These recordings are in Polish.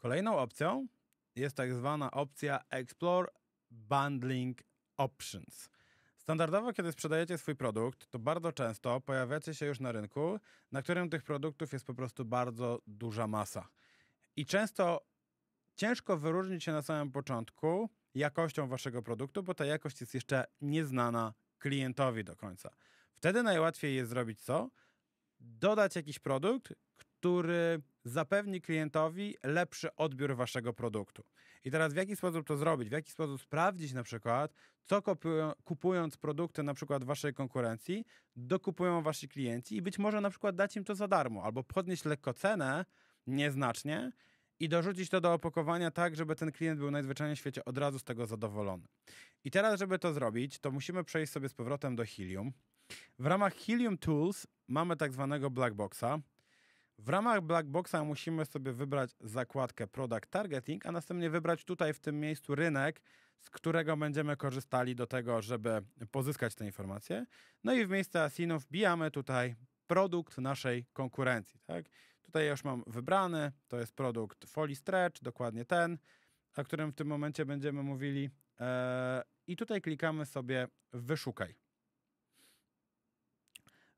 Kolejną opcją jest tak zwana opcja Explore Bundling Options. Standardowo, kiedy sprzedajecie swój produkt, to bardzo często pojawiacie się już na rynku, na którym tych produktów jest po prostu bardzo duża masa. I często ciężko wyróżnić się na samym początku jakością waszego produktu, bo ta jakość jest jeszcze nieznana klientowi do końca. Wtedy najłatwiej jest zrobić co? Dodać jakiś produkt, który zapewni klientowi lepszy odbiór waszego produktu. I teraz w jaki sposób to zrobić? W jaki sposób sprawdzić na przykład, co kupują, kupując produkty na przykład waszej konkurencji, dokupują wasi klienci i być może na przykład dać im to za darmo albo podnieść lekko cenę nieznacznie i dorzucić to do opakowania tak, żeby ten klient był najzwyczajniej w świecie od razu z tego zadowolony. I teraz, żeby to zrobić, to musimy przejść sobie z powrotem do Helium. W ramach Helium Tools mamy tak zwanego black boxa, w ramach Black Boxa musimy sobie wybrać zakładkę Product Targeting, a następnie wybrać tutaj w tym miejscu rynek, z którego będziemy korzystali do tego, żeby pozyskać te informacje. No i w miejsce Asinów wbijamy tutaj produkt naszej konkurencji. Tak? Tutaj już mam wybrany, to jest produkt foli Stretch, dokładnie ten, o którym w tym momencie będziemy mówili. Eee, I tutaj klikamy sobie Wyszukaj.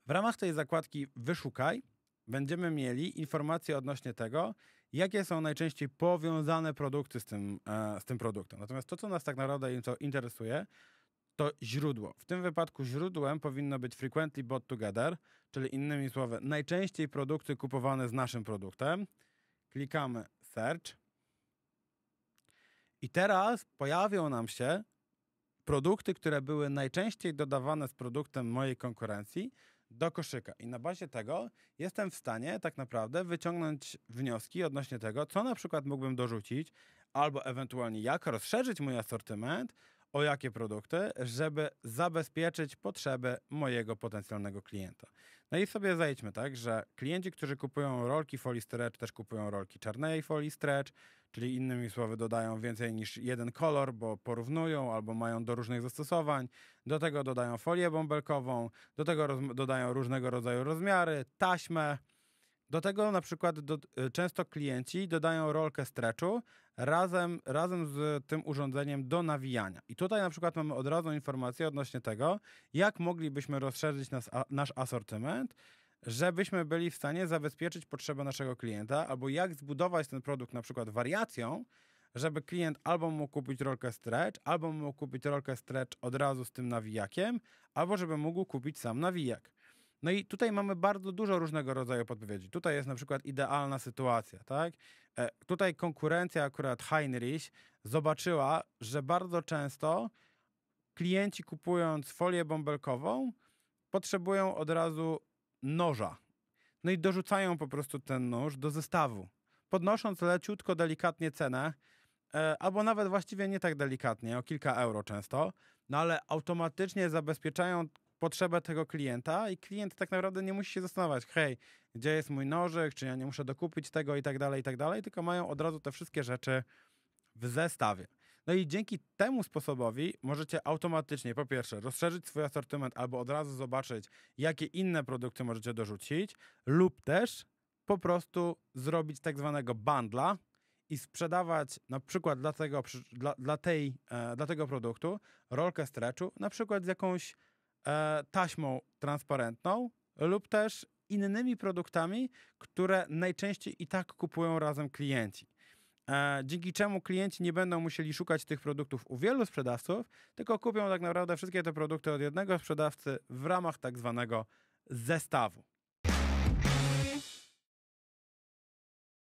W ramach tej zakładki Wyszukaj będziemy mieli informacje odnośnie tego, jakie są najczęściej powiązane produkty z tym, e, z tym produktem. Natomiast to, co nas tak naprawdę interesuje, to źródło. W tym wypadku źródłem powinno być frequently bought together, czyli innymi słowy, najczęściej produkty kupowane z naszym produktem. Klikamy search. I teraz pojawią nam się produkty, które były najczęściej dodawane z produktem mojej konkurencji do koszyka. I na bazie tego jestem w stanie tak naprawdę wyciągnąć wnioski odnośnie tego, co na przykład mógłbym dorzucić, albo ewentualnie jak rozszerzyć mój asortyment o jakie produkty, żeby zabezpieczyć potrzeby mojego potencjalnego klienta. No i sobie zajdźmy tak, że klienci, którzy kupują rolki folii stretch, też kupują rolki czarnej folii stretch, czyli innymi słowy dodają więcej niż jeden kolor, bo porównują albo mają do różnych zastosowań. Do tego dodają folię bąbelkową, do tego dodają różnego rodzaju rozmiary, taśmę. Do tego na przykład do, y, często klienci dodają rolkę stretchu razem, razem z tym urządzeniem do nawijania. I tutaj na przykład mamy od razu informację odnośnie tego, jak moglibyśmy rozszerzyć nas, a, nasz asortyment żebyśmy byli w stanie zabezpieczyć potrzeby naszego klienta, albo jak zbudować ten produkt na przykład wariacją, żeby klient albo mógł kupić rolkę stretch, albo mógł kupić rolkę stretch od razu z tym nawijakiem, albo żeby mógł kupić sam nawijak. No i tutaj mamy bardzo dużo różnego rodzaju podpowiedzi. Tutaj jest na przykład idealna sytuacja, tak? E, tutaj konkurencja akurat Heinrich zobaczyła, że bardzo często klienci kupując folię bąbelkową potrzebują od razu noża. No i dorzucają po prostu ten nóż do zestawu, podnosząc leciutko, delikatnie cenę, e, albo nawet właściwie nie tak delikatnie, o kilka euro często, no ale automatycznie zabezpieczają potrzebę tego klienta i klient tak naprawdę nie musi się zastanawiać, hej, gdzie jest mój nożyk, czy ja nie muszę dokupić tego i tak dalej, i tak dalej, tylko mają od razu te wszystkie rzeczy w zestawie. No i dzięki temu sposobowi możecie automatycznie, po pierwsze, rozszerzyć swój asortyment albo od razu zobaczyć, jakie inne produkty możecie dorzucić, lub też po prostu zrobić tak zwanego bundla i sprzedawać na przykład dla tego, dla, dla tej, e, dla tego produktu rolkę stretchu, na przykład z jakąś e, taśmą transparentną lub też innymi produktami, które najczęściej i tak kupują razem klienci. E, dzięki czemu klienci nie będą musieli szukać tych produktów u wielu sprzedawców, tylko kupią tak naprawdę wszystkie te produkty od jednego sprzedawcy w ramach tak zwanego zestawu.